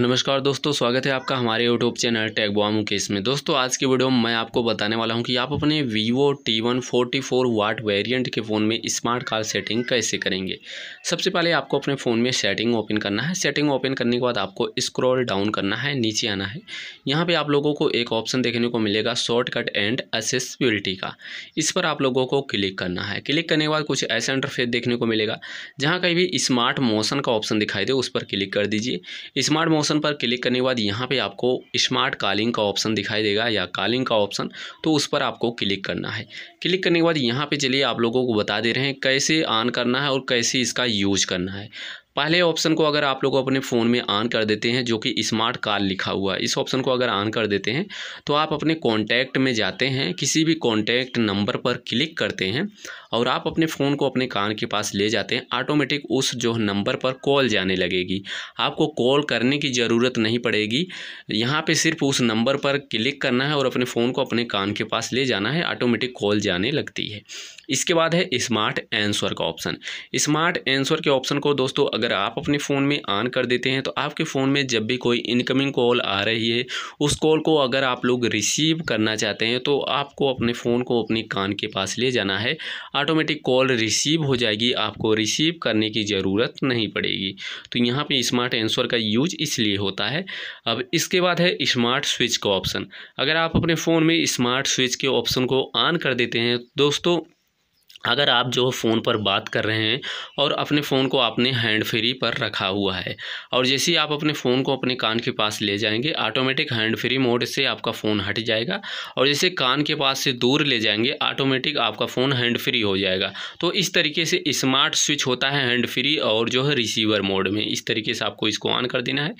नमस्कार दोस्तों स्वागत है आपका हमारे YouTube channel tech bomb Mukesh में दोस्तों आज की वीडियो में मैं आपको बताने वाला हूं कि आप अपने Vivo T one forty four watt variant के फ़ोन में स्मार्ट कार सेटिंग कैसे करेंगे सबसे पहले आपको अपने फ़ोन में सेटिंग ओपन करना है सेटिंग ओपन करने के बाद आपको स्क्रॉल डाउन करना है नीचे आना है यहाँ पर आप लोगों को एक ऑप्शन देखने को मिलेगा शॉर्टकट एंड असेसबिलिटी का इस पर आप लोगों को क्लिक करना है क्लिक करने के बाद कुछ ऐसा इंटरफेस देखने को मिलेगा जहाँ कहीं भी स्मार्ट मोशन का ऑप्शन दिखाई दे उस पर क्लिक कर दीजिए स्मार्ट मोशन ऑप्शन पर क्लिक करने के बाद यहाँ पे आपको स्मार्ट कॉलिंग का ऑप्शन दिखाई देगा या कॉलिंग का ऑप्शन तो उस पर आपको क्लिक करना है क्लिक करने के बाद यहाँ पे चलिए आप लोगों को बता दे रहे हैं कैसे ऑन करना है और कैसे इसका यूज करना है पहले ऑप्शन को अगर आप लोग अपने फ़ोन में ऑन कर देते हैं जो कि स्मार्ट कार लिखा हुआ है इस ऑप्शन को अगर ऑन कर देते हैं तो आप अपने कॉन्टैक्ट में जाते हैं किसी भी कॉन्टैक्ट नंबर पर क्लिक करते हैं और आप अपने फ़ोन को अपने कान के पास ले जाते हैं ऑटोमेटिक उस जो नंबर पर कॉल जाने लगेगी आपको कॉल करने की ज़रूरत नहीं पड़ेगी यहाँ पर सिर्फ उस नंबर पर क्लिक करना है और अपने फ़ोन को अपने कान के पास ले जाना है ऑटोमेटिक कॉल जाने लगती है इसके बाद है स्मार्ट आंसर का ऑप्शन स्मार्ट आंसर के ऑप्शन को दोस्तों अगर अगर आप अपने फ़ोन में ऑन कर देते हैं तो आपके फ़ोन में जब भी कोई इनकमिंग कॉल आ रही है उस कॉल को अगर आप लोग रिसीव करना चाहते हैं तो आपको अपने फ़ोन को अपने कान के पास ले जाना है ऑटोमेटिक कॉल रिसीव हो जाएगी आपको रिसीव करने की ज़रूरत नहीं पड़ेगी तो यहाँ पर स्मार्ट एंसर का यूज इसलिए होता है अब इसके बाद है स्मार्ट स्विच का ऑप्शन अगर आप अपने फ़ोन में स्मार्ट स्विच के ऑप्शन को ऑन कर देते हैं दोस्तों अगर आप जो फ़ोन पर बात कर रहे हैं और अपने फ़ोन को आपने हैंड फ्री पर रखा हुआ है और जैसे ही आप अपने फ़ोन को अपने कान के पास ले जाएंगे ऑटोमेटिक हैंड फ्री मोड से आपका फ़ोन हट जाएगा और जैसे कान के पास से दूर ले जाएंगे ऑटोमेटिक आपका फ़ोन हैंड फ्री हो जाएगा तो इस तरीके से स्मार्ट स्विच होता है हैंड फ्री और जो है रिसीवर मोड में इस तरीके से आपको इसको ऑन कर देना है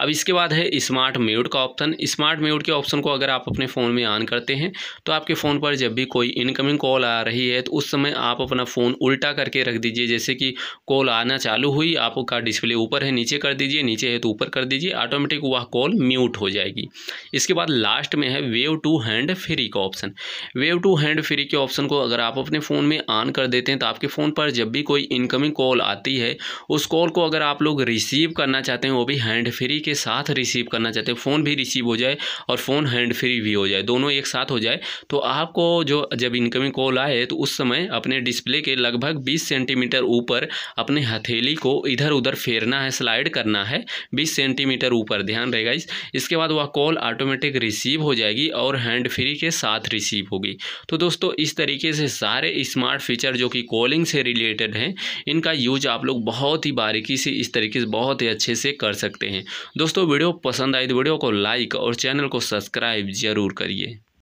अब इसके बाद है स्मार्ट म्यूट का ऑप्शन स्मार्ट म्यूट के ऑप्शन को अगर आप अपने फ़ोन में ऑन करते हैं तो आपके फ़ोन पर जब भी कोई इनकमिंग कॉल आ रही है तो उस समय में आप अपना फ़ोन उल्टा करके रख दीजिए जैसे कि कॉल आना चालू हुई आपका डिस्प्ले ऊपर है नीचे कर दीजिए नीचे है तो ऊपर कर दीजिए ऑटोमेटिक वह कॉल म्यूट हो जाएगी इसके बाद लास्ट में है वेव टू हैंड फ्री का option wave to hand free के ऑप्शन को अगर आप अपने फ़ोन में ऑन कर देते हैं तो आपके फ़ोन पर जब भी कोई इनकमिंग कॉल आती है उस कॉल को अगर आप लोग रिसीव करना चाहते हैं वो भी हैंड फ्री के साथ रिसीव करना चाहते हैं फ़ोन भी रिसीव हो जाए और फ़ोन हैंड फ्री भी हो जाए दोनों एक साथ हो जाए तो आपको जो जब इनकमिंग कॉल आए तो उस समय अपने डिस्प्ले के लगभग 20 सेंटीमीटर ऊपर अपने हथेली को इधर उधर फेरना है स्लाइड करना है 20 सेंटीमीटर ऊपर ध्यान रहेगा इस इसके बाद वह कॉल ऑटोमेटिक रिसीव हो जाएगी और हैंड फ्री के साथ रिसीव होगी तो दोस्तों इस तरीके से सारे स्मार्ट फीचर जो कि कॉलिंग से रिलेटेड हैं इनका यूज आप लोग बहुत ही बारीकी से इस तरीके से बहुत ही अच्छे से कर सकते हैं दोस्तों वीडियो पसंद आई तो वीडियो को लाइक और चैनल को सब्सक्राइब ज़रूर करिए